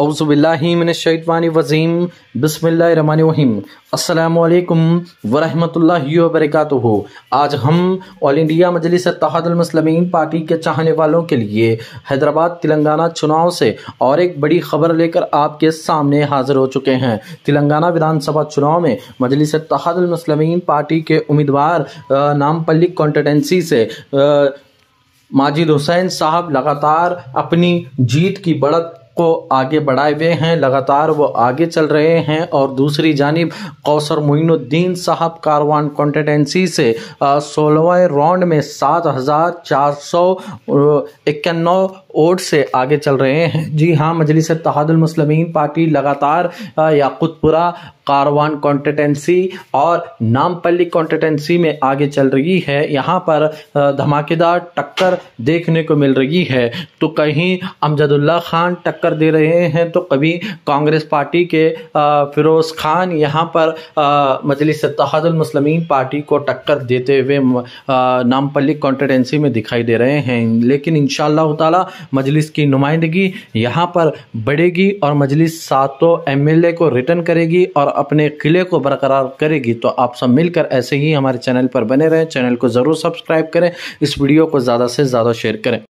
वजीम बसमीम अल्लाम वरहमल वर्क आज हम ऑल इंडिया मजलिस तहदलमसलमिन पार्टी के चाहने वालों के लिए हैदराबाद तेलंगाना चुनाव से और एक बड़ी खबर लेकर आपके सामने हाजिर हो चुके हैं तेलंगाना विधानसभा चुनाव में मजलिस तहदलमसलमिन पार्टी के उम्मीदवार नामपल्ली कॉन्टेंसी से माजिद हुसैन साहब लगातार अपनी जीत की बढ़त को आगे बढ़ाए हुए हैं लगातार वो आगे चल रहे हैं और दूसरी जानब कौसर मोइनुद्दीन साहब कारवान कॉन्टेंडेंसी से सोलहवें राउंड में सात हज़ार चार सौ इक्यानवे ओट से आगे चल रहे हैं जी हाँ मजलिस तहादुलमसलमिन पार्टी लगातार याकुतपुरा कारवान कॉन्टेटेंसी और नामपल्ली कॉन्टेटेंसी में आगे चल रही है यहाँ पर धमाकेदार टक्कर देखने को मिल रही है तो कहीं अमजदुल्ला खान टक्कर दे रहे हैं तो कभी कांग्रेस पार्टी के फिरोज़ खान यहाँ पर मजलिस तहादुलमसलमिन पार्टी को टक्कर देते हुए नामपल्ली कॉन्टेटेंसी में दिखाई दे रहे हैं लेकिन इन ताला मजलिस की नुमाइंदगी यहाँ पर बढ़ेगी और मजलिस सातों एमएलए को रिटर्न करेगी और अपने किले को बरकरार करेगी तो आप सब मिलकर ऐसे ही हमारे चैनल पर बने रहें चैनल को ज़रूर सब्सक्राइब करें इस वीडियो को ज़्यादा से ज़्यादा शेयर करें